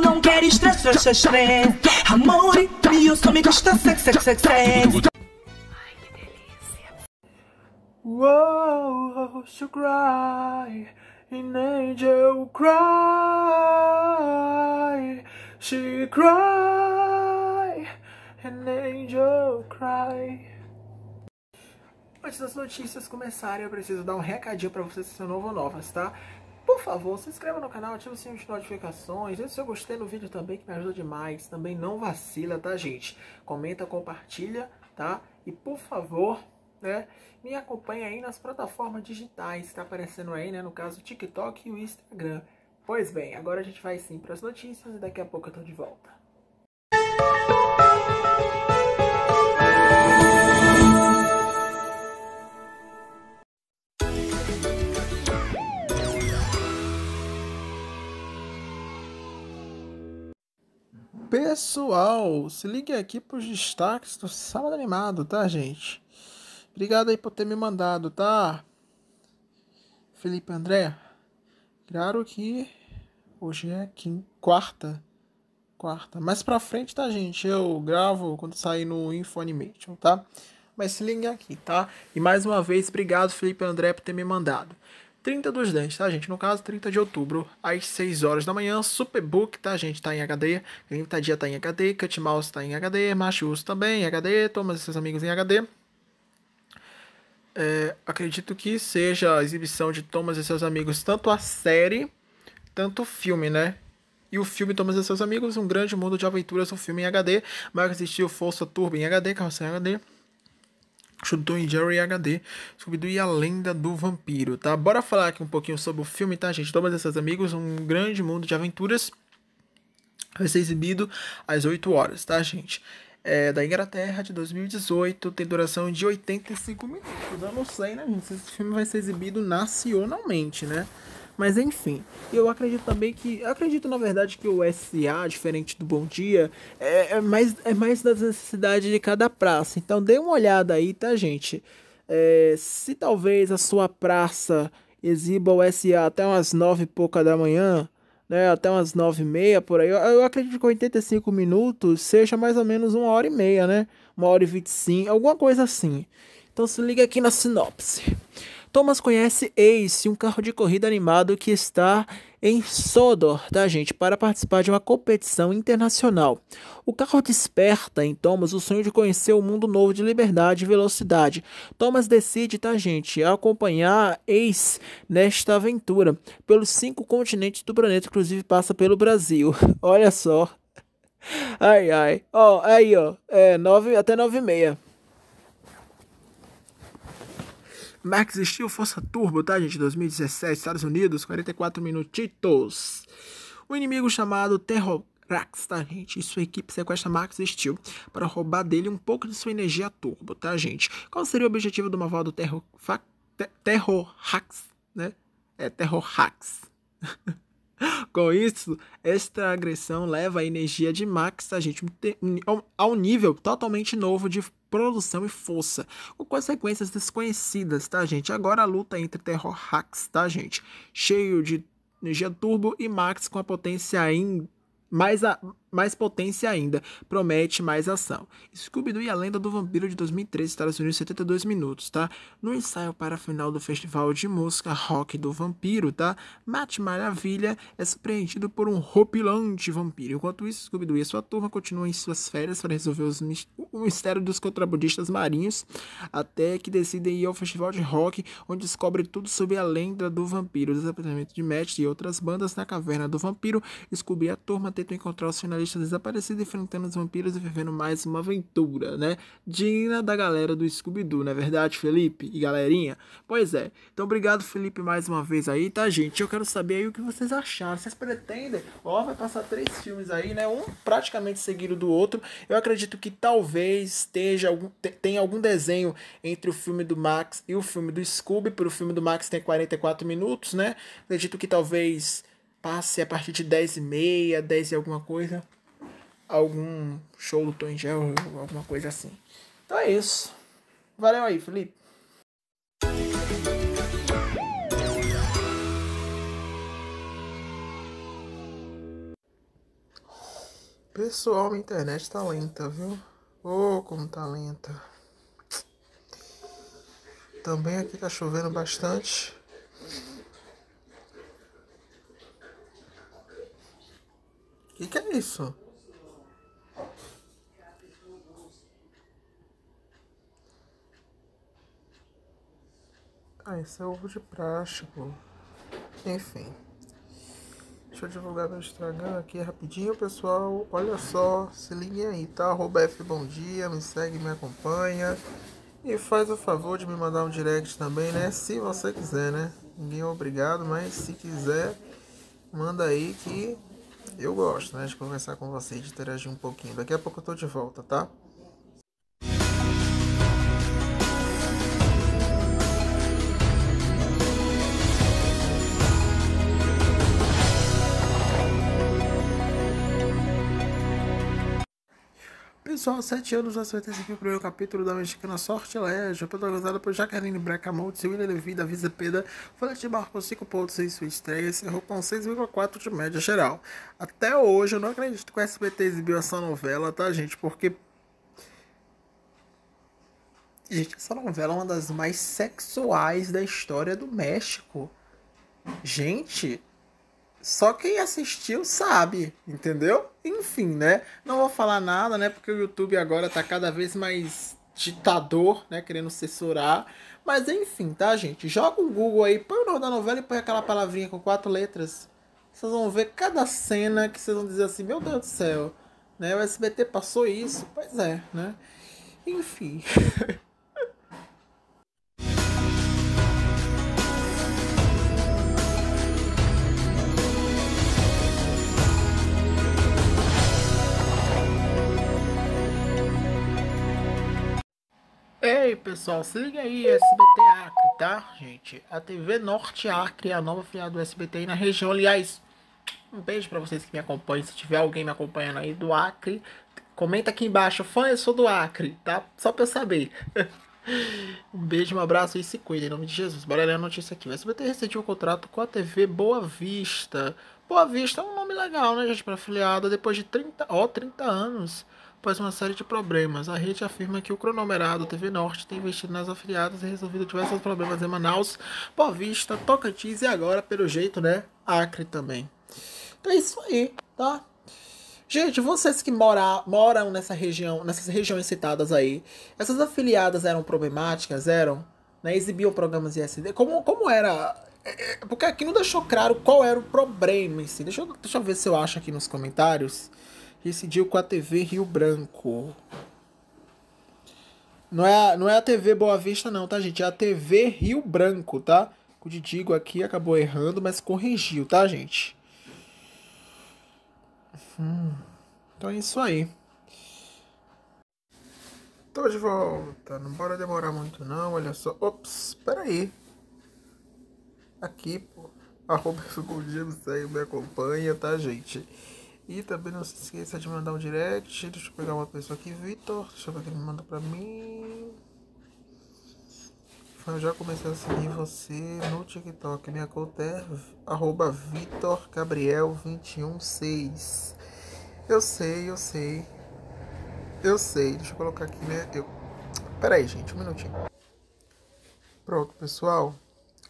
não quero estresse, estresse, estresse. Amor e mio, só me gosta sex, sex, sex, sex. Ai, que delícia. Wow, so cry, an angel cry, she cry, an angel cry. Antes das notícias começarem, eu preciso dar um recadinho para vocês que são novo ou novas, tá? Por favor, se inscreva no canal, ative o sininho de notificações, deixe seu gostei no vídeo também, que me ajuda demais. Também não vacila, tá, gente? Comenta, compartilha, tá? E por favor, né, me acompanhe aí nas plataformas digitais, tá aparecendo aí, né, no caso, o TikTok e o Instagram. Pois bem, agora a gente vai sim para as notícias e daqui a pouco eu tô de volta. Música Pessoal, se ligue aqui para os destaques do Sábado Animado, tá, gente? Obrigado aí por ter me mandado, tá? Felipe André, claro que hoje é quinta, quarta, quarta. Mais pra frente, tá, gente? Eu gravo quando sair no InfoAnimation, tá? Mas se liga aqui, tá? E mais uma vez, obrigado, Felipe André, por ter me mandado. 30 dos 10, tá, gente? No caso, 30 de outubro, às 6 horas da manhã. Superbook, tá, gente? Tá em HD. Limitadia tá em HD. Mouse tá em HD. Machus também em HD. Thomas e seus amigos em HD. É, acredito que seja a exibição de Thomas e seus amigos, tanto a série, tanto o filme, né? E o filme Thomas e seus amigos, um grande mundo de aventuras, um filme em HD. assistir existiu Força Turbo em HD, Carrossel em HD. Chutou em Jerry HD, scooby e a Lenda do Vampiro, tá? Bora falar aqui um pouquinho sobre o filme, tá, gente? Todas essas amigos, um grande mundo de aventuras. Vai ser exibido às 8 horas, tá, gente? É, da Inglaterra de 2018, tem duração de 85 minutos. Eu não sei, né, gente? Esse filme vai ser exibido nacionalmente, né? Mas enfim, eu acredito também que. Eu acredito na verdade que o SA, diferente do Bom Dia, é, é mais, é mais das necessidades de cada praça. Então dê uma olhada aí, tá, gente? É, se talvez a sua praça exiba o SA até umas nove e pouca da manhã, né, até umas nove e meia por aí. Eu, eu, acredito que 85 minutos seja mais ou menos uma hora e meia, né? Uma hora e vinte e cinco, alguma coisa assim. Então se liga aqui na sinopse. Thomas conhece Ace, um carro de corrida animado que está em Sodor da tá, gente para participar de uma competição internacional. O carro desperta em Thomas o sonho de conhecer o um mundo novo de liberdade e velocidade. Thomas decide, tá gente, acompanhar Ace nesta aventura pelos cinco continentes do planeta, inclusive passa pelo Brasil. Olha só. Ai, ai. Ó, oh, aí, ó. É, nove, até nove e meia. Max Steel Força Turbo, tá, gente? 2017, Estados Unidos, 44 minutitos. Um inimigo chamado Terror tá, gente? E sua equipe sequestra Max Steel para roubar dele um pouco de sua energia turbo, tá, gente? Qual seria o objetivo do Maval do Terror, Terror né? É Terror Com isso, esta agressão leva a energia de Max, tá, gente, a um nível totalmente novo de produção e força, com consequências desconhecidas, tá, gente? Agora a luta entre terror hacks, tá, gente? Cheio de energia turbo e max com a potência ainda mais, a, mais potência ainda, promete mais ação. Scooby-Doo e a Lenda do Vampiro de 2013, Estados Unidos, 72 minutos, tá? No ensaio para a final do Festival de Música Rock do Vampiro, tá? Matt Maravilha é surpreendido por um roupilante vampiro. Enquanto isso, Scooby-Doo e sua turma continuam em suas férias para resolver os, o mistério dos contrabandistas marinhos, até que decidem ir ao Festival de Rock, onde descobre tudo sobre a Lenda do Vampiro, o desaparecimento de Matt e outras bandas na Caverna do Vampiro. Scooby e a turma tentam encontrar os finalistas jornalista desaparecido enfrentando os vampiros e vivendo mais uma aventura, né? Digna da galera do Scooby-Doo, não é verdade, Felipe e galerinha? Pois é. Então, obrigado, Felipe, mais uma vez aí, tá, gente? Eu quero saber aí o que vocês acharam. Vocês pretendem? Ó, vai passar três filmes aí, né? Um praticamente seguido do outro. Eu acredito que talvez esteja algum, tem algum desenho entre o filme do Max e o filme do Scooby, porque o filme do Max tem 44 minutos, né? Acredito que talvez passe a partir de 10 e meia, 10 e alguma coisa. Algum show do Tom Gel, alguma coisa assim. Então é isso. Valeu aí, Felipe. Pessoal, minha internet tá lenta, viu? Ô, oh, como tá lenta. Também aqui tá chovendo bastante. que, que é isso? Ah, esse é ovo de plástico. Enfim. Deixa eu divulgar meu Instagram aqui rapidinho, pessoal. Olha só, se liguem aí, tá? Arroba F Bom Dia, me segue, me acompanha. E faz o favor de me mandar um direct também, né? Se você quiser, né? Ninguém é obrigado, mas se quiser, manda aí que eu gosto, né, de conversar com vocês, de interagir um pouquinho. Daqui a pouco eu tô de volta, tá? só sete anos nós SBT exibiu aqui o primeiro capítulo da mexicana Sortilégio, protagonizada por Jacarine Bracamonte, William Levi, Davi Zepeda, Fletibar pontos 5.6 sua estreia e encerrou com 6,4 de média geral. Até hoje eu não acredito que o SBT exibiu essa novela, tá gente? Porque... Gente, essa novela é uma das mais sexuais da história do México. Gente, só quem assistiu sabe, entendeu? Enfim, né? Não vou falar nada, né? Porque o YouTube agora tá cada vez mais ditador, né? Querendo censurar. Mas enfim, tá, gente? Joga um Google aí, põe o nome da novela e põe aquela palavrinha com quatro letras. Vocês vão ver cada cena que vocês vão dizer assim: Meu Deus do céu, né? O SBT passou isso? Pois é, né? Enfim. pessoal, se liga aí, SBT Acre, tá, gente? A TV Norte Acre é a nova filial do SBT aí na região. Aliás, um beijo para vocês que me acompanham. Se tiver alguém me acompanhando aí do Acre, comenta aqui embaixo. Fã, eu sou do Acre, tá? Só pra eu saber. um beijo, um abraço e se cuida. Em nome de Jesus. Bora ler a notícia aqui. O SBT rescindiu o contrato com a TV Boa Vista. Boa Vista é um nome legal, né, gente? Pra filiada depois de 30, ó, 30 anos após uma série de problemas. A rede afirma que o cronomerado TV Norte tem investido nas afiliadas e resolvido diversos problemas em Manaus, Boa Vista, Tocantins e agora, pelo jeito, né, Acre também. Então é isso aí, tá? Gente, vocês que mora, moram nessa região, nessas regiões citadas aí, essas afiliadas eram problemáticas, eram, né, exibiam programas de SD. Como, como era é, é, porque aqui não deixou claro qual era o problema em si. Deixa deixa eu ver se eu acho aqui nos comentários residiu com a TV Rio Branco. Não é, a, não é a TV Boa Vista, não, tá, gente? É a TV Rio Branco, tá? O Didigo aqui acabou errando, mas corrigiu, tá, gente? Hum, então é isso aí. Tô de volta. Não bora demorar muito, não. Olha só. Ops, peraí. Aqui, pô. Arroba Google James me acompanha, tá, gente? E também não se esqueça de mandar um direct. Deixa eu pegar uma pessoa aqui, Vitor. Deixa eu ver quem me manda pra mim. Eu já comecei a seguir você no TikTok. Minha conta é arroba VitorGabriel216. Eu sei, eu sei. Eu sei. Deixa eu colocar aqui, né? Eu... Pera aí, gente, um minutinho. Pronto, pessoal.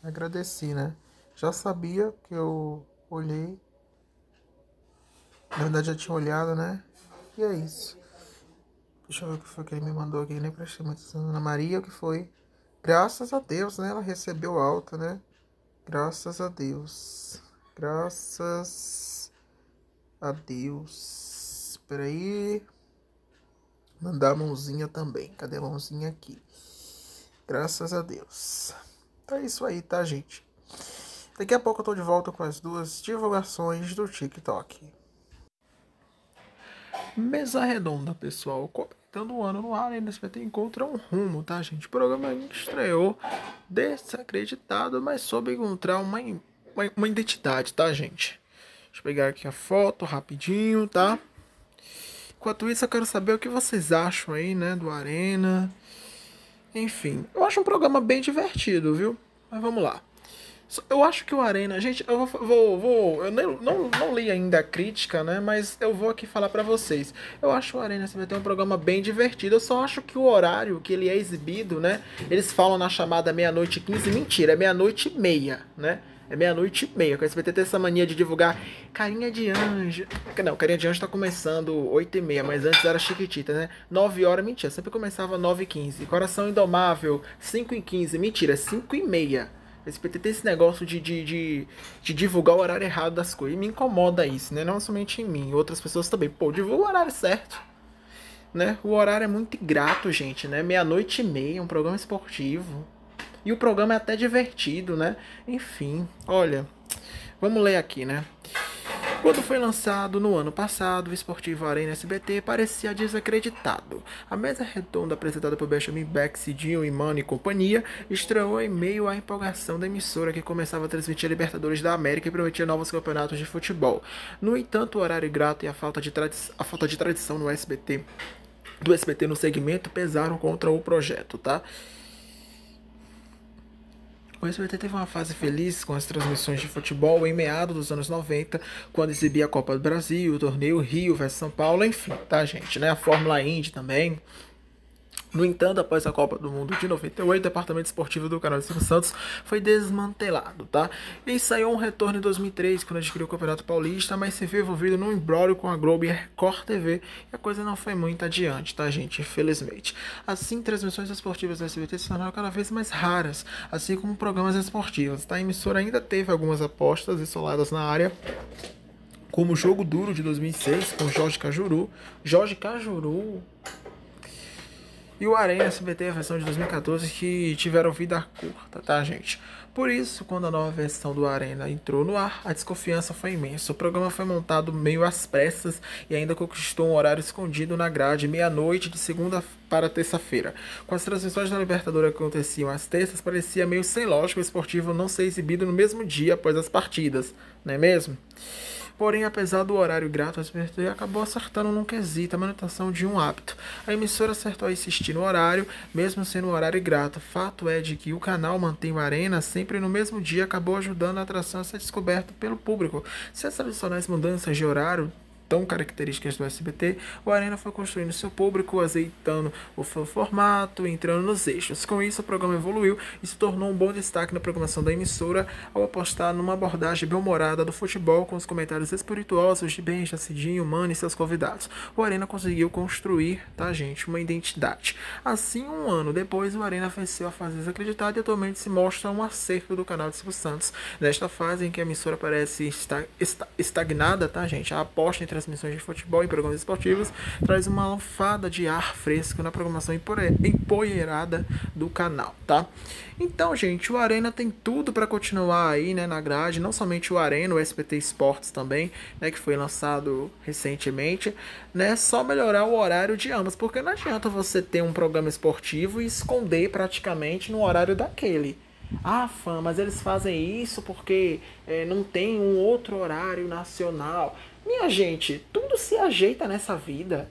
Agradeci, né? Já sabia que eu olhei na verdade já tinha olhado, né? E é isso. Deixa eu ver o que foi que ele me mandou aqui, nem prestei muito atenção. Ana Maria, o que foi? Graças a Deus, né? Ela recebeu alta, né? Graças a Deus. Graças a Deus. Espera aí. Mandar a mãozinha também. Cadê a mãozinha aqui? Graças a Deus. Então é isso aí, tá, gente? Daqui a pouco eu tô de volta com as duas divulgações do TikTok. Mesa Redonda, pessoal. completando o ano no ar, NSPT encontrar um rumo, tá, gente? O programa estreou desacreditado, mas soube encontrar uma, uma, uma identidade, tá, gente? Deixa eu pegar aqui a foto rapidinho, tá? Enquanto isso, eu quero saber o que vocês acham aí, né, do Arena. Enfim, eu acho um programa bem divertido, viu? Mas vamos lá. Eu acho que o Arena. Gente, eu vou. vou, vou eu não, não, não li ainda a crítica, né? Mas eu vou aqui falar para vocês. Eu acho o Arena vai ter um programa bem divertido. Eu só acho que o horário que ele é exibido, né? Eles falam na chamada meia-noite 15. Mentira, é meia-noite e meia, né? É meia-noite e meia. Que a SBT tem essa mania de divulgar Carinha de Anjo. Não, Carinha de Anjo tá começando 8 e meia, mas antes era Chiquitita, né? 9 horas, mentira. Sempre começava 9 e 15. Coração Indomável, 5 e 15. Mentira, 5 e meia. Esse PT tem esse negócio de, de, de, de, divulgar o horário errado das coisas. E me incomoda isso, né? Não somente em mim, outras pessoas também. Pô, divulga o horário certo. Né? O horário é muito ingrato, gente, né? Meia-noite e meia, um programa esportivo. E o programa é até divertido, né? Enfim, olha. Vamos ler aqui, né? Quando foi lançado no ano passado, o Esportivo Arena SBT parecia desacreditado. A mesa redonda apresentada por Benjamin Beck, Cidinho, Imano e companhia estranhou em meio à empolgação da emissora que começava a transmitir a Libertadores da América e prometia novos campeonatos de futebol. No entanto, o horário grato e a falta de, tradi a falta de tradição no SBT do SBT no segmento pesaram contra o projeto, tá? O SBT teve uma fase feliz com as transmissões de futebol em meados dos anos 90, quando exibia a Copa do Brasil, o torneio Rio vs São Paulo, enfim, tá, gente, né? A Fórmula Indy também. No entanto, após a Copa do Mundo de 98, o departamento esportivo do canal de São Santos foi desmantelado, tá? E saiu um retorno em 2003, quando adquiriu o Campeonato Paulista, mas se viu envolvido num embrólio com a Globo e a Record TV, e a coisa não foi muito adiante, tá, gente? Infelizmente. Assim, transmissões esportivas do SBT se tornaram cada vez mais raras, assim como programas esportivos, tá? A emissora ainda teve algumas apostas isoladas na área, como o Jogo Duro de 2006, com Jorge Cajuru. Jorge Cajuru e o Arena SBT, a versão de 2014, que tiveram vida curta, tá, gente? Por isso, quando a nova versão do Arena entrou no ar, a desconfiança foi imensa. O programa foi montado meio às pressas e ainda conquistou um horário escondido na grade, meia-noite de segunda para terça-feira. Com as transmissões da Libertadores que aconteciam às terças, parecia meio sem lógica o esportivo não ser exibido no mesmo dia após as partidas, não é mesmo? Porém, apesar do horário grato, a SBT acabou acertando num quesito a manutenção de um hábito. A emissora acertou a insistir no horário, mesmo sendo um horário grato. Fato é de que o canal mantém o Arena sempre no mesmo dia, acabou ajudando a atração a ser descoberta pelo público. Se as tradicionais mudanças de horário tão características do SBT, o Arena foi construindo seu público, azeitando o formato, entrando nos eixos. Com isso, o programa evoluiu e se tornou um bom destaque na programação da emissora ao apostar numa abordagem bem-humorada do futebol com os comentários espirituosos de Ben Jacidinho, Mano e seus convidados. O Arena conseguiu construir, tá, gente, uma identidade. Assim, um ano depois, o Arena venceu a fase desacreditada e atualmente se mostra um acerto do canal de Silvio Santos. Nesta fase em que a emissora parece estar estagnada, tá, gente? A aposta entre transmissões de futebol e programas esportivos, traz uma alfada de ar fresco na programação empoeirada do canal, tá? Então, gente, o Arena tem tudo para continuar aí, né, na grade, não somente o Arena, o SPT Esportes também, né, que foi lançado recentemente, né, só melhorar o horário de ambas, porque não adianta você ter um programa esportivo e esconder praticamente no horário daquele. Ah, fã, mas eles fazem isso porque é, não tem um outro horário nacional. Minha gente, tudo se ajeita nessa vida.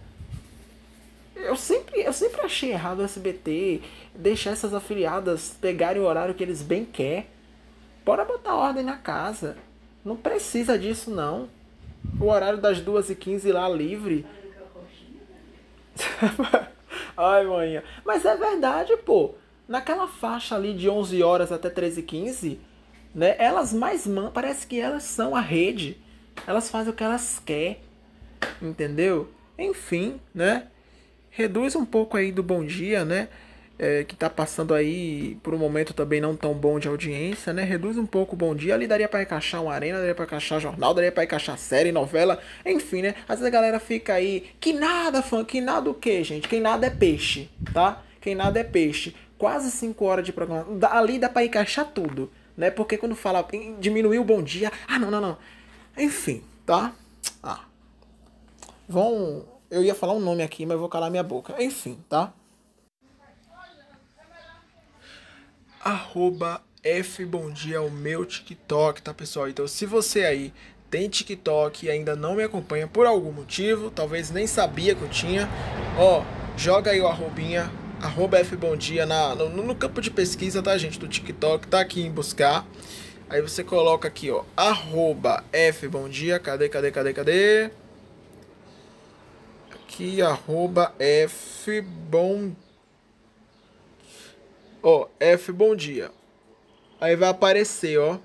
Eu sempre, eu sempre achei errado o SBT deixar essas afiliadas pegarem o horário que eles bem quer. Bora botar ordem na casa. Não precisa disso, não. O horário das 2h15 lá livre. Ai, manhã. Mas é verdade, pô. Naquela faixa ali de 11 horas até 13h15, né? Elas mais man... Parece que elas são a rede elas fazem o que elas querem, entendeu? Enfim, né? Reduz um pouco aí do bom dia, né? É, que tá passando aí por um momento também não tão bom de audiência, né? Reduz um pouco o bom dia, ali daria para encaixar uma arena, daria para encaixar jornal, daria para encaixar série, novela, enfim, né? Às vezes a galera fica aí, que nada, fã, que nada o quê, gente? Quem nada é peixe, tá? Quem nada é peixe. Quase 5 horas de programa. Ali dá para encaixar tudo, né? Porque quando fala diminuiu o bom dia, ah, não, não, não. Enfim, tá? Ah. Vão. Eu ia falar um nome aqui, mas vou calar minha boca. Enfim, tá? Arroba F Bom Dia é o meu TikTok, tá pessoal? Então se você aí tem TikTok e ainda não me acompanha por algum motivo, talvez nem sabia que eu tinha, ó, joga aí o arrobinha, arroba F Bom Dia na, no, no campo de pesquisa, tá gente, do TikTok, tá aqui em buscar. Aí você coloca aqui, ó, arroba F, bom dia, cadê, cadê, cadê, cadê? Aqui, arroba F, bom Ó, F, bom dia. Aí vai aparecer, ó.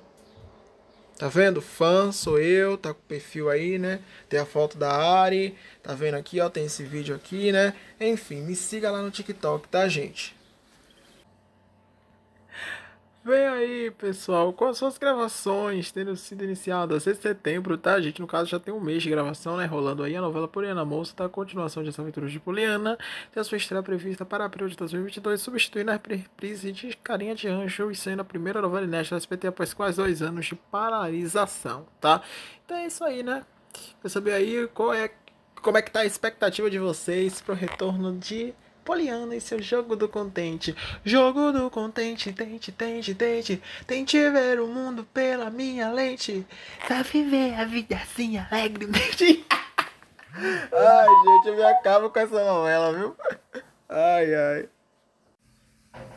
Tá vendo? Fã, sou eu, tá com o perfil aí, né? Tem a foto da Ari, tá vendo aqui, ó, tem esse vídeo aqui, né? Enfim, me siga lá no TikTok, tá, gente? Vem aí, pessoal, com as suas gravações tendo sido iniciadas em setembro, tá, gente? No caso, já tem um mês de gravação, né? Rolando aí a novela Poliana Moça, tá? A continuação de As Aventuras de Poliana. Tem a sua estreia prevista para abril de 2022, substituindo a reprise de Carinha de Anjo e sendo a primeira novela inédita da SPT após quase dois anos de paralisação, tá? Então é isso aí, né? Quer saber aí qual é, como é que tá a expectativa de vocês pro retorno de Poliana e seu jogo do contente. Jogo do contente, tente, tente, tente. Tente ver o mundo pela minha lente. Pra viver a vida assim, alegre. ai, gente, eu me acabo com essa novela, viu? Ai, ai.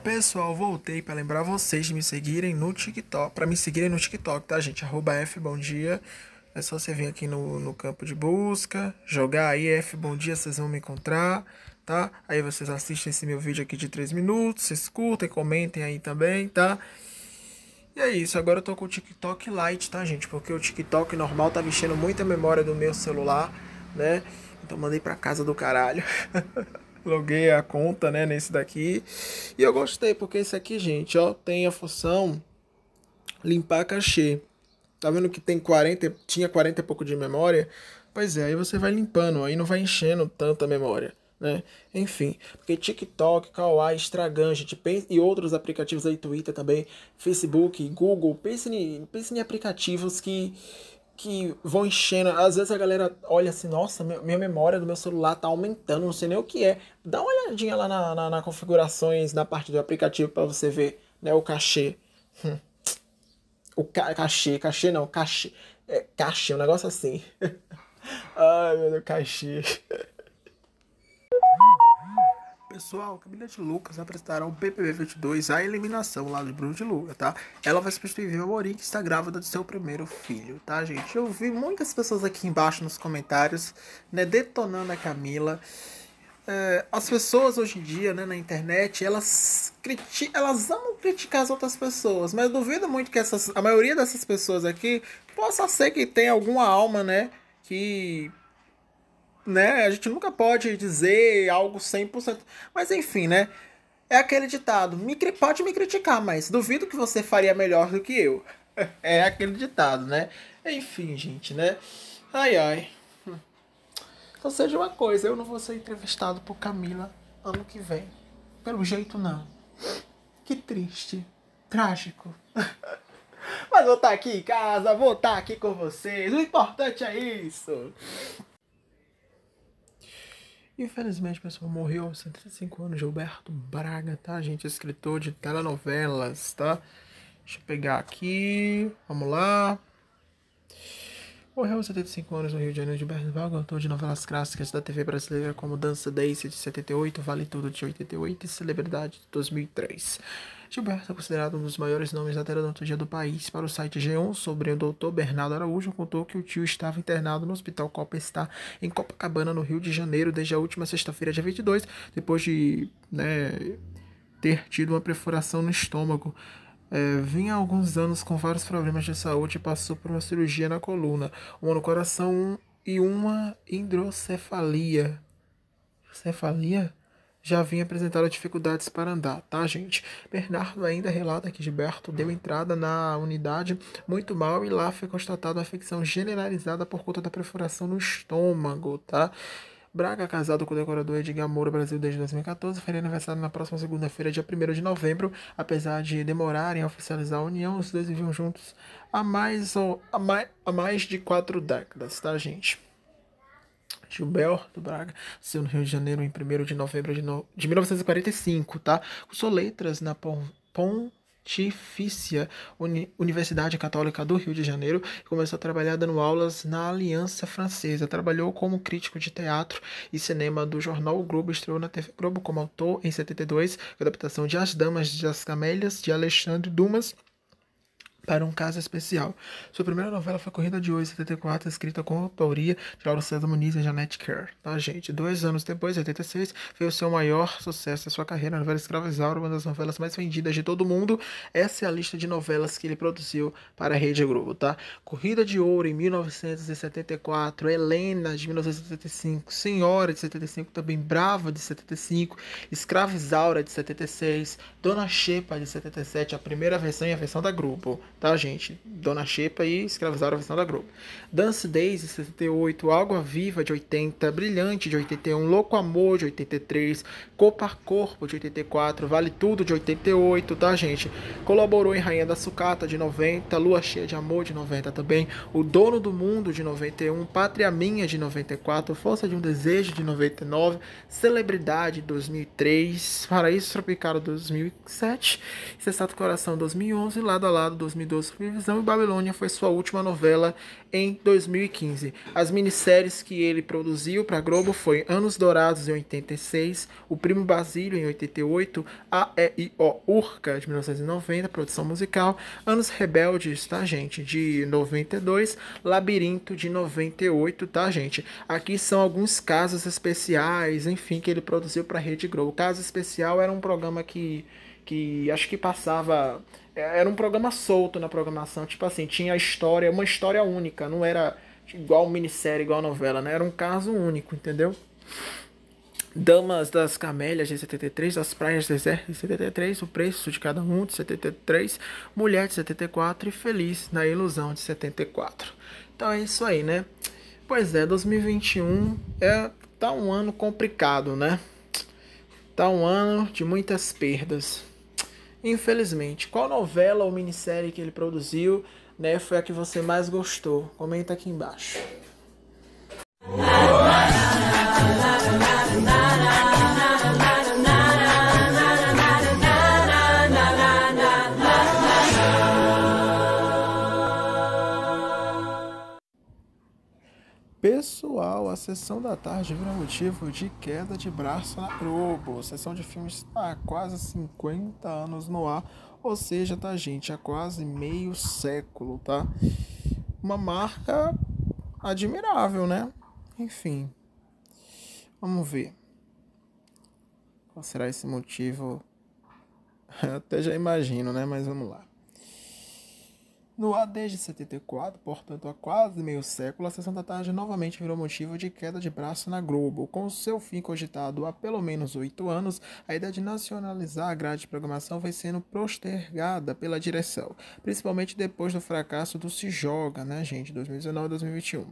Pessoal, voltei para lembrar vocês de me seguirem no TikTok. Para me seguirem no TikTok, tá, gente? Arroba F Bom Dia. É só você vir aqui no, no campo de busca, jogar aí F Bom Dia, vocês vão me encontrar tá? Aí vocês assistem esse meu vídeo aqui de 3 minutos, vocês escutem, comentem aí também, tá? E é isso, agora eu tô com o TikTok Lite, tá, gente? Porque o TikTok normal tá mexendo muita memória do meu celular, né? Então mandei pra casa do caralho. Loguei a conta, né, nesse daqui. E eu gostei, porque esse aqui, gente, ó, tem a função limpar cachê. Tá vendo que tem 40, tinha 40 e pouco de memória? Pois é, aí você vai limpando, aí não vai enchendo tanta memória. Né? Enfim, porque TikTok, Kawaii, Instagram, gente, e outros aplicativos aí, Twitter também, Facebook, Google, pense em, pense em aplicativos que, que vão enchendo. Às vezes a galera olha assim, nossa, minha memória do meu celular tá aumentando, não sei nem o que é. Dá uma olhadinha lá na, na, na configurações, na parte do aplicativo para você ver, né, o cachê. Hum. O ca cachê, cachê não, cachê. É, cachê, um negócio assim. Ai, meu Deus, cachê pessoal, o gabinete de Lucas apresentará o PPV 22 a eliminação lá do Bruno de Luca, tá? Ela vai substituir o Morim, que está grávida do seu primeiro filho, tá, gente? Eu vi muitas pessoas aqui embaixo nos comentários, né, detonando a Camila. É, as pessoas hoje em dia, né, na internet, elas, criti elas amam criticar as outras pessoas, mas eu duvido muito que essas, a maioria dessas pessoas aqui possa ser que tenha alguma alma, né, que né? A gente nunca pode dizer algo 100%. Mas enfim, né? É aquele ditado: me, pode me criticar, mas duvido que você faria melhor do que eu. É aquele ditado, né? Enfim, gente, né? Ai, ai. então seja uma coisa: eu não vou ser entrevistado por Camila ano que vem. Pelo jeito, não. Que triste. Trágico. Mas vou estar tá aqui em casa, vou estar tá aqui com vocês. O importante é isso. Infelizmente, pessoal, morreu aos 75 anos, Gilberto Braga, tá, gente? Escritor de telenovelas, tá? Deixa eu pegar aqui, vamos lá. Morreu aos 75 anos no Rio de Janeiro de Bernardo, autor de novelas clássicas da TV brasileira como Dança Daisy de 78, Vale Tudo de 88 e Celebridade de 2003. Gilberto é considerado um dos maiores nomes da teledontogia do país. Para o site G1, sobre o Dr. Bernardo Araújo, contou que o tio estava internado no Hospital Copestar, em Copacabana, no Rio de Janeiro, desde a última sexta-feira, dia 22, depois de né, ter tido uma perfuração no estômago é, vinha há alguns anos com vários problemas de saúde e passou por uma cirurgia na coluna, uma no coração e uma hidrocefalia. Cefalia? já vinha apresentando dificuldades para andar, tá, gente? Bernardo ainda relata que Gilberto deu entrada na unidade muito mal e lá foi constatada a afecção generalizada por conta da perfuração no estômago, tá? Braga, casado com o decorador Edgar Moura Brasil desde 2014, faria aniversário na próxima segunda-feira, dia 1 de novembro. Apesar de demorarem a oficializar a união, os dois viviam juntos há mais, ou, há mais, há mais de quatro décadas, tá, gente? Gilberto Braga, seu no Rio de Janeiro em 1 de novembro de, no... de 1945, tá? Cursou letras na Pom, Pom Pontifícia Uni Universidade Católica do Rio de Janeiro e começou a trabalhar dando aulas na Aliança Francesa. Trabalhou como crítico de teatro e cinema do jornal o Globo, estreou na TV Globo como autor em 72, adaptação de As Damas das Camélias de Alexandre Dumas para um caso especial. Sua primeira novela foi Corrida de Ouro, 74, escrita com autoria de Laura César Muniz e Janete Kerr, tá, gente? Dois anos depois, em 86, veio o seu maior sucesso da sua carreira, a novela Escravizaura, uma das novelas mais vendidas de todo mundo. Essa é a lista de novelas que ele produziu para a Rede Globo, tá? Corrida de Ouro, em 1974, Helena, de 1975, Senhora, de 75, também Brava, de 75, Escravizaura, de 76, Dona Xepa, de 77, a primeira versão e a versão da Globo tá, gente? Dona Xepa e Escravizaram a versão da Globo. Dance Days, de 68, Água Viva, de 80, Brilhante, de 81, Louco Amor, de 83, Copa Corpo, de 84, Vale Tudo, de 88, tá, gente? Colaborou em Rainha da Sucata, de 90, Lua Cheia de Amor, de 90 também, O Dono do Mundo, de 91, Pátria Minha, de 94, Força de um Desejo, de 99, Celebridade, 2003, Paraíso Tropical, 2007, Cessado Coração, 2011, Lado a Lado, 2012, 2012 "Revisão e Babilônia foi sua última novela em 2015. As minisséries que ele produziu para Globo foi Anos Dourados em 86, O Primo Basílio em 88, A E I O Urca de 1990, produção musical, Anos Rebeldes, tá gente, de 92, Labirinto de 98, tá gente. Aqui são alguns casos especiais, enfim, que ele produziu para Rede Globo. O caso especial era um programa que que acho que passava era um programa solto na programação, tipo assim, tinha a história, uma história única, não era igual minissérie, igual novela, né? Era um caso único, entendeu? Damas das Camélias de 73, As Praias Desertas de 73, O Preço de Cada Um de 73, Mulher de 74 e Feliz na Ilusão de 74. Então é isso aí, né? Pois é, 2021 é, tá um ano complicado, né? Tá um ano de muitas perdas infelizmente. Qual novela ou minissérie que ele produziu né, foi a que você mais gostou? Comenta aqui embaixo. Pessoal, a sessão da tarde vira motivo de queda de braço na Globo. A sessão de filmes está há quase 50 anos no ar, ou seja, tá, gente, há quase meio século, tá? Uma marca admirável, né? Enfim, vamos ver. Qual será esse motivo? Eu até já imagino, né? Mas vamos lá. No ar desde 74, portanto há quase meio século, a sessão da tarde novamente virou motivo de queda de braço na Globo. Com seu fim cogitado há pelo menos oito anos, a ideia de nacionalizar a grade de programação vai sendo postergada pela direção, principalmente depois do fracasso do Se Joga, né, gente, 2019 2021.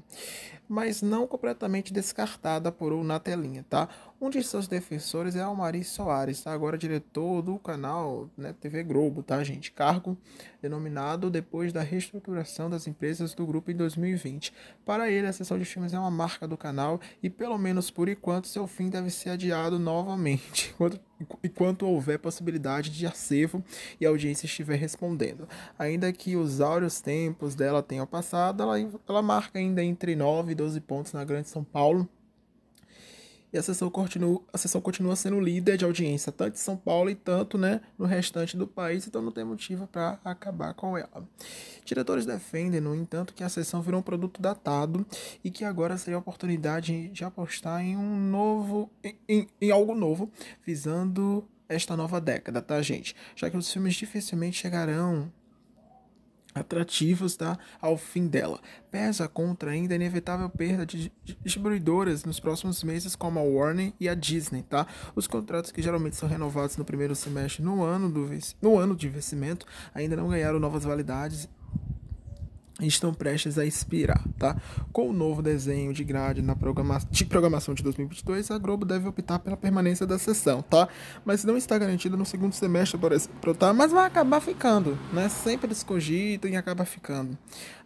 Mas não completamente descartada por um na telinha, tá? Um de seus defensores é Almari Soares, tá? agora diretor do canal né, TV Globo, tá, gente? Cargo denominado depois da reestruturação das empresas do grupo em 2020. Para ele, a sessão de filmes é uma marca do canal e, pelo menos por enquanto, seu fim deve ser adiado novamente, enquanto, enquanto houver possibilidade de acervo e a audiência estiver respondendo. Ainda que os áureos tempos dela tenham passado, ela, ela marca ainda entre 9 e 12 pontos na Grande São Paulo. E a sessão continua, a sessão continua sendo líder de audiência, tanto em São Paulo e tanto né, no restante do país, então não tem motivo para acabar com ela. Diretores defendem, no entanto, que a sessão virou um produto datado e que agora seria a oportunidade de apostar em um novo. em, em, em algo novo, visando esta nova década, tá, gente? Já que os filmes dificilmente chegarão atrativos tá, ao fim dela. Pesa contra ainda a inevitável perda de distribuidoras nos próximos meses, como a Warner e a Disney. Tá? Os contratos que geralmente são renovados no primeiro semestre no ano, do, no ano de vencimento ainda não ganharam novas validades estão prestes a expirar, tá? Com o novo desenho de grade na programa de programação de 2022, a Globo deve optar pela permanência da sessão, tá? Mas não está garantida no segundo semestre, por exemplo, tá? Mas vai acabar ficando, né? Sempre eles cogitam e acaba ficando.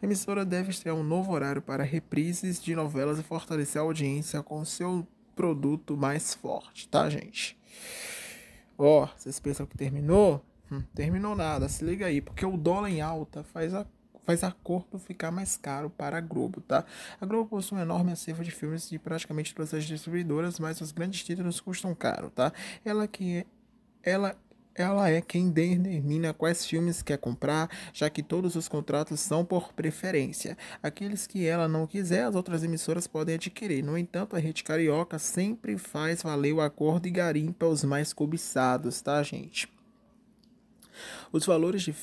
A emissora deve estrear um novo horário para reprises de novelas e fortalecer a audiência com seu produto mais forte, tá, gente? Ó, oh, vocês pensam que terminou? Hum, terminou nada, se liga aí, porque o dólar em alta faz a faz a Corpo ficar mais caro para a Globo, tá? A Globo possui uma enorme acervo de filmes de praticamente todas as distribuidoras, mas os grandes títulos custam caro, tá? Ela que é, ela ela é quem determina quais filmes quer comprar, já que todos os contratos são por preferência. Aqueles que ela não quiser, as outras emissoras podem adquirir. No entanto, a Rede Carioca sempre faz valer o acordo e garimpa os mais cobiçados, tá, gente? Os valores de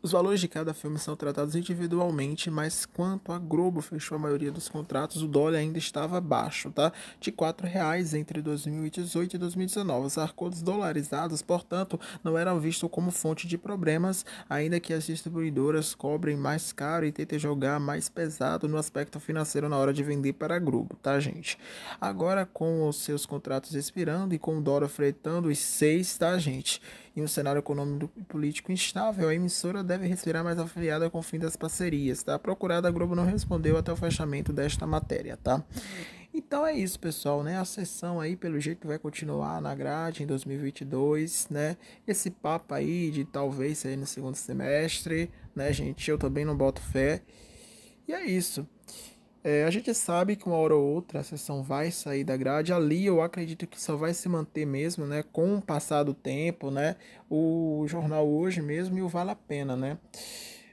os valores de cada filme são tratados individualmente, mas quanto a Globo fechou a maioria dos contratos, o dólar ainda estava baixo, tá? De R$ 4,00 entre 2018 e 2019. Os acordos dolarizados, portanto, não eram vistos como fonte de problemas, ainda que as distribuidoras cobrem mais caro e tentem jogar mais pesado no aspecto financeiro na hora de vender para a Globo, tá, gente? Agora, com os seus contratos expirando e com o dólar fretando os seis, tá, gente? E um cenário econômico e político instável, a emissão emissora deve respirar mais afiada com o fim das parcerias, tá? A procurada Globo não respondeu até o fechamento desta matéria, tá? Então é isso, pessoal, né? A sessão aí, pelo jeito, vai continuar na grade em 2022, né? Esse papo aí de talvez sair no segundo semestre, né, gente? Eu também não boto fé. E é isso. É, a gente sabe que uma hora ou outra a sessão vai sair da grade. Ali eu acredito que só vai se manter mesmo, né? Com o passar do tempo, né? O jornal hoje mesmo e o Vale a Pena, né?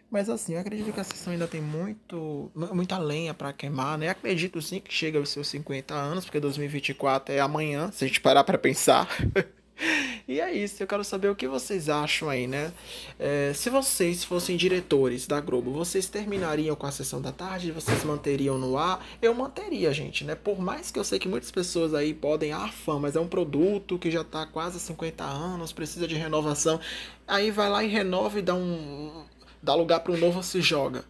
Mas assim, eu acredito que a sessão ainda tem muito, muita lenha para queimar, né? Acredito sim que chega aos seus 50 anos, porque 2024 é amanhã, se a gente parar para pensar. E é isso, eu quero saber o que vocês acham aí, né? É, se vocês fossem diretores da Globo, vocês terminariam com a sessão da tarde? Vocês manteriam no ar? Eu manteria, gente, né? Por mais que eu sei que muitas pessoas aí podem, ah, fã, mas é um produto que já tá quase 50 anos, precisa de renovação. Aí vai lá e renova e dá um. dá lugar para um novo se joga.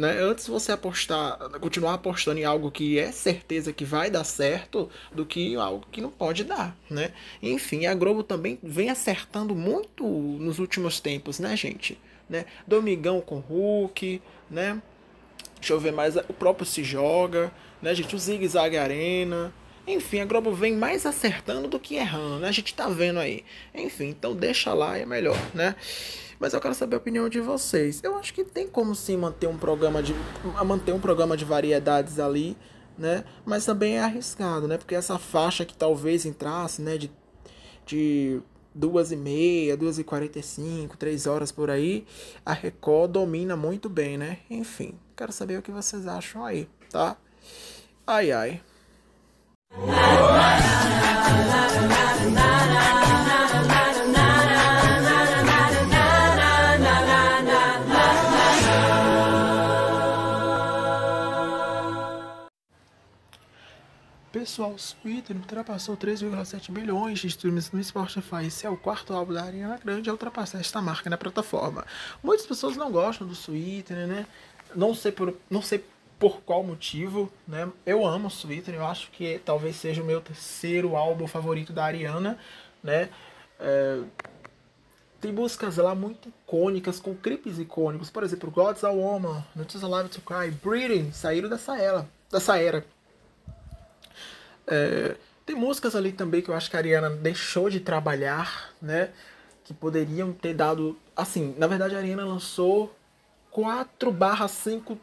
Né? Antes você apostar, continuar apostando em algo que é certeza que vai dar certo do que algo que não pode dar, né? Enfim, a Globo também vem acertando muito nos últimos tempos, né, gente? Né? Domingão com Hulk, né? Deixa eu ver mais, o próprio se joga, né, gente? O Zig Zag Arena, enfim, a Globo vem mais acertando do que errando, né? A gente tá vendo aí. Enfim, então deixa lá, é melhor, né? mas eu quero saber a opinião de vocês. Eu acho que tem como sim manter um programa de manter um programa de variedades ali, né? Mas também é arriscado, né? Porque essa faixa que talvez entrasse, né, de de duas e meia, duas e quarenta e cinco, três horas por aí, a Record domina muito bem, né? Enfim, quero saber o que vocês acham aí, tá? Ai, ai. pessoal, Sweeter ultrapassou 3,7 bilhões de streams no Spotify. Esse é o quarto álbum da Ariana Grande a ultrapassar esta marca na plataforma. Muitas pessoas não gostam do Sweeter, né? Não sei por, não sei por qual motivo, né? Eu amo o Sweeter, eu acho que talvez seja o meu terceiro álbum favorito da Ariana, né? É... Tem músicas lá muito icônicas, com clipes icônicos. Por exemplo, God's a Woman, Notice Alive to Cry, Breeding, saíram dessa era. Dessa era. É, tem músicas ali também que eu acho que a Ariana deixou de trabalhar, né? Que poderiam ter dado. Assim, na verdade a Ariana lançou 4 barra 5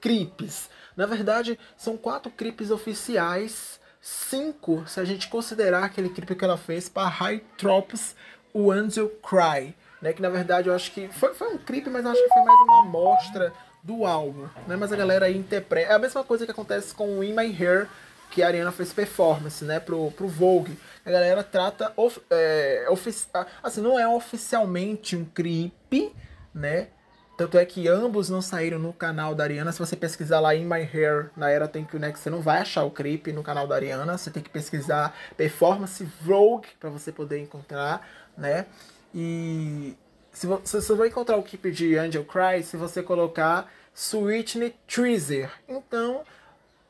clipes. Na verdade, são quatro clipes oficiais, cinco se a gente considerar aquele clipe que ela fez para High Tropes o Angel Cry. Né, que na verdade eu acho que foi, foi um clipe, mas acho que foi mais uma amostra do álbum, né? Mas a galera interpreta. É a mesma coisa que acontece com In My Hair, que a Ariana fez performance, né, pro, pro Vogue. A galera trata, of, é, ofici assim, não é oficialmente um clipe, né, tanto é que ambos não saíram no canal da Ariana. Se você pesquisar lá em My Hair, na era Thank né que você não vai achar o clipe no canal da Ariana. Você tem que pesquisar Performance Vogue para você poder encontrar, né? E se você, só vai encontrar o clipe de Angel Cry se você colocar Sweetney Treaser. Então,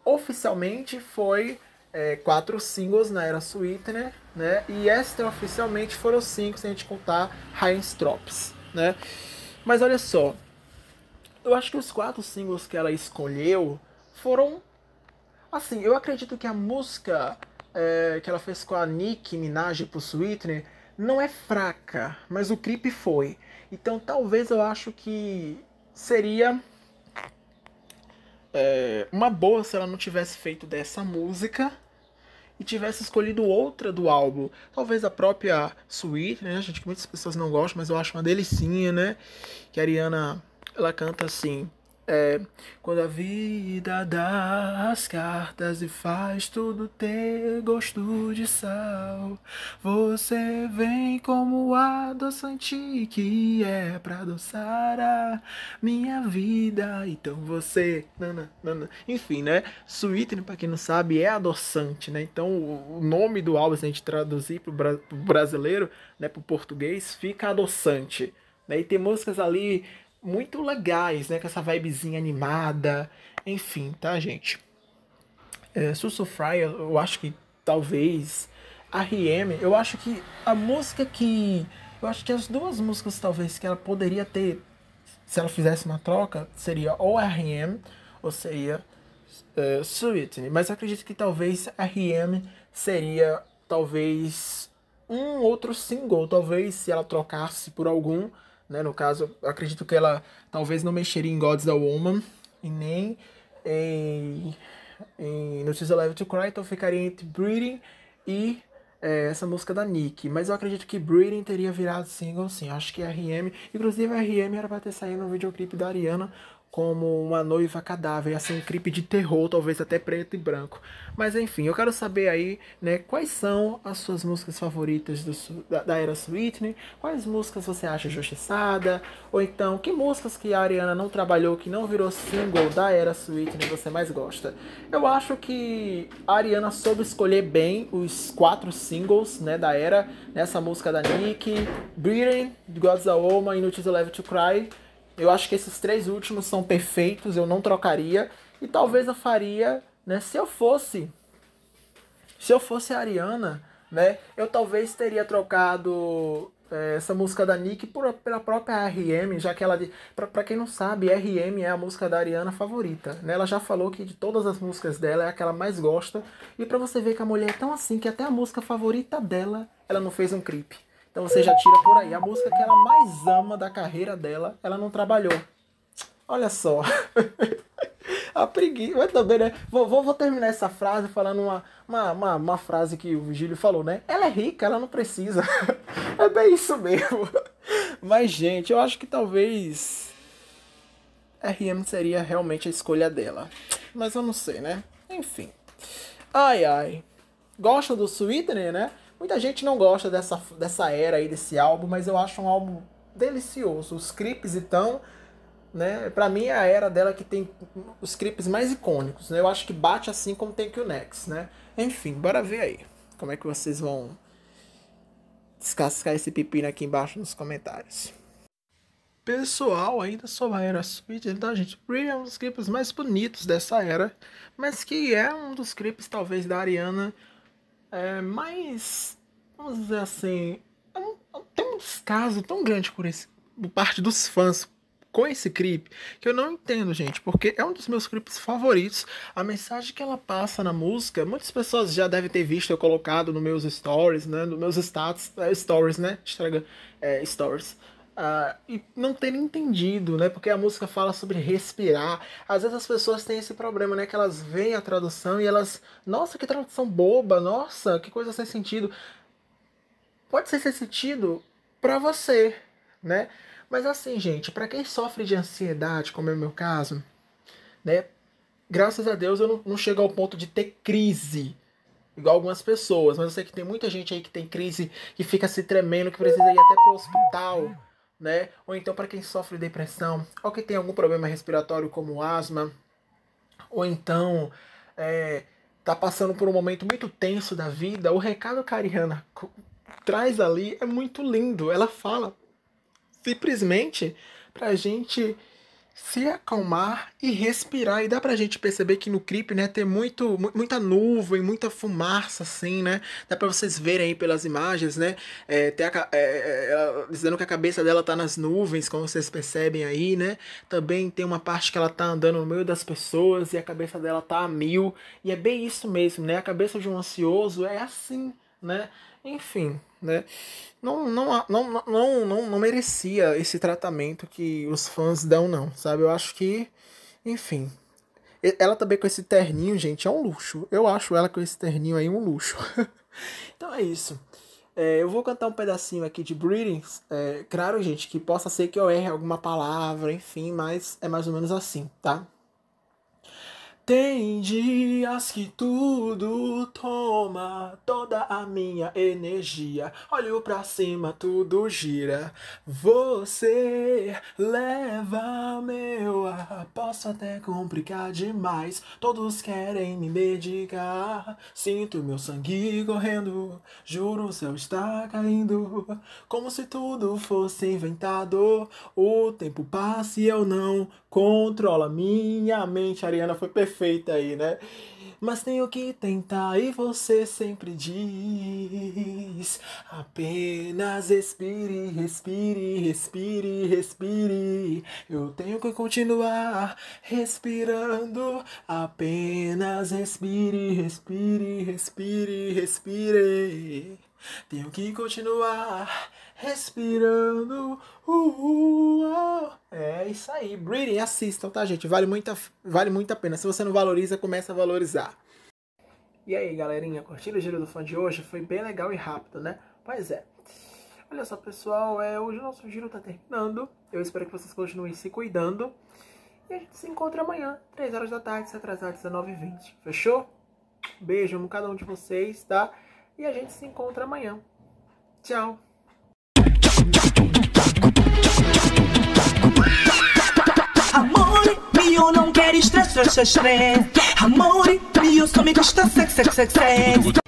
oficialmente foi é, quatro singles na era Sweetener, né? E extraoficialmente foram cinco, se a gente contar Heinz Trops, né? Mas olha só, eu acho que os quatro singles que ela escolheu foram. Assim, eu acredito que a música é, que ela fez com a Nick Minaj pro Sweetener não é fraca, mas o clipe foi. Então talvez eu acho que seria é, uma boa se ela não tivesse feito dessa música e tivesse escolhido outra do álbum. Talvez a própria Sweet né? Gente, que muitas pessoas não gostam, mas eu acho uma delicinha, né? Que a Ariana, ela canta assim... É, quando a vida dá as cartas e faz tudo ter gosto de sal, você vem como o adoçante que é pra adoçar a minha vida. Então você. Nana, nana. Enfim, né? Sweetener, pra quem não sabe, é adoçante, né? Então o nome do álbum, se a gente traduzir pro, bra pro brasileiro, né, pro português, fica adoçante. Né? E tem músicas ali muito legais, né? Com essa vibezinha animada. Enfim, tá, gente? É, Susu Fry, eu, acho que talvez. R.M., eu acho que a música que. Eu acho que as duas músicas, talvez, que ela poderia ter, se ela fizesse uma troca, seria ou R.M. ou seria uh, é, Suitney. Mas eu acredito que talvez R.M. seria, talvez, um outro single. Talvez, se ela trocasse por algum, né? No caso, acredito que ela talvez não mexeria em Gods the Woman e nem em, em No Tears Alive to Cry, então ficaria entre Breeding e é, essa música da Nick. Mas eu acredito que Breeding teria virado single, sim. Acho que RM. Inclusive, RM era pra ter saído no videoclipe da Ariana como uma noiva cadáver, assim, um clipe de terror, talvez até preto e branco. Mas enfim, eu quero saber aí, né, quais são as suas músicas favoritas do, da, da, era Sweetney, quais músicas você acha justiçada, ou então, que músicas que a Ariana não trabalhou, que não virou single da era Sweetney você mais gosta? Eu acho que a Ariana soube escolher bem os quatro singles, né, da era, nessa música da Nick, Britain, God's a Woman e No Tears Left to Cry, eu acho que esses três últimos são perfeitos, eu não trocaria. E talvez eu faria, né? Se eu fosse. Se eu fosse a Ariana, né? Eu talvez teria trocado é, essa música da Nick por, pela própria RM, já que ela. Pra, pra quem não sabe, RM é a música da Ariana favorita. Né? Ela já falou que de todas as músicas dela é a que ela mais gosta. E para você ver que a mulher é tão assim que até a música favorita dela, ela não fez um clipe. Então você já tira por aí. A música que ela mais ama da carreira dela, ela não trabalhou. Olha só. a preguiça. Mas também, né? Vou, vou, vou, terminar essa frase falando uma, uma, uma, uma frase que o Vigílio falou, né? Ela é rica, ela não precisa. é bem isso mesmo. Mas, gente, eu acho que talvez. RM seria realmente a escolha dela. Mas eu não sei, né? Enfim. Ai, ai. Gosta do Sweetener, né? Muita gente não gosta dessa, dessa era aí, desse álbum, mas eu acho um álbum delicioso. Os clipes, então, né? Pra mim é a era dela que tem os clipes mais icônicos, né? Eu acho que bate assim como tem que o Next, né? Enfim, bora ver aí como é que vocês vão descascar esse pepino aqui embaixo nos comentários. Pessoal, ainda sobre a era Switch, então, gente, Free é um dos clipes mais bonitos dessa era, mas que é um dos clipes, talvez, da Ariana é, mas, vamos dizer assim, é, é um, tem um descaso tão grande por esse, por parte dos fãs com esse clipe que eu não entendo, gente, porque é um dos meus clipes favoritos. A mensagem que ela passa na música, muitas pessoas já devem ter visto eu colocado nos meus stories, né? Nos meus status, é, stories, né? Estraga, é, stories. Uh, e não ter entendido, né? Porque a música fala sobre respirar. Às vezes as pessoas têm esse problema, né? Que elas veem a tradução e elas, nossa, que tradução boba, nossa, que coisa sem sentido. Pode ser sem sentido para você, né? Mas assim, gente, para quem sofre de ansiedade, como é o meu caso, né? Graças a Deus eu não, não chego ao ponto de ter crise, igual algumas pessoas, mas eu sei que tem muita gente aí que tem crise, que fica se tremendo, que precisa ir até pro hospital né? Ou então para quem sofre depressão, ou que tem algum problema respiratório como asma, ou então é, tá passando por um momento muito tenso da vida, o recado que a Ariana traz ali é muito lindo. Ela fala simplesmente pra gente se acalmar e respirar. E dá pra gente perceber que no clipe, né, tem muito, muita nuvem, muita fumaça, assim, né? Dá pra vocês verem aí pelas imagens, né? É, tem a, é, é, ela dizendo que a cabeça dela tá nas nuvens, como vocês percebem aí, né? Também tem uma parte que ela tá andando no meio das pessoas e a cabeça dela tá a mil. E é bem isso mesmo, né? A cabeça de um ansioso é assim, né? Enfim, né? Não, não, não, não, não, não merecia esse tratamento que os fãs dão, não, sabe? Eu acho que, enfim. Ela também com esse terninho, gente, é um luxo. Eu acho ela com esse terninho aí um luxo. então é isso. É, eu vou cantar um pedacinho aqui de Breedings. É, claro, gente, que possa ser que eu erre alguma palavra, enfim, mas é mais ou menos assim, tá? Tem dias que tudo toma toda a minha energia. Olho pra cima, tudo gira. Você leva meu ar. Posso até complicar demais. Todos querem me medicar. Sinto meu sangue correndo. Juro, o céu está caindo. Como se tudo fosse inventado. O tempo passa e eu não controlo minha mente. A Ariana foi perfeita perfeita aí, né? Mas tenho que tentar e você sempre diz: apenas respire, respire, respire, respire. Eu tenho que continuar respirando. Apenas respire, respire, respire, respire. Tenho que continuar respirando. Uh, uh, uh, É isso aí. Breathing, assistam, tá, gente? Vale muito, vale muito a pena. Se você não valoriza, começa a valorizar. E aí, galerinha, curtindo o giro do fã de hoje? Foi bem legal e rápido, né? Pois é. Olha só, pessoal, é, hoje o nosso giro tá terminando. Eu espero que vocês continuem se cuidando. E a gente se encontra amanhã, 3 horas da tarde, se atrasar, 19h20. Fechou? Beijo em cada um de vocês, tá? E a gente se encontra amanhã. Tchau! Amor, eu não quero estresse, estresse, estresse. Amor, eu só me gosta sex, sex, sex, sex.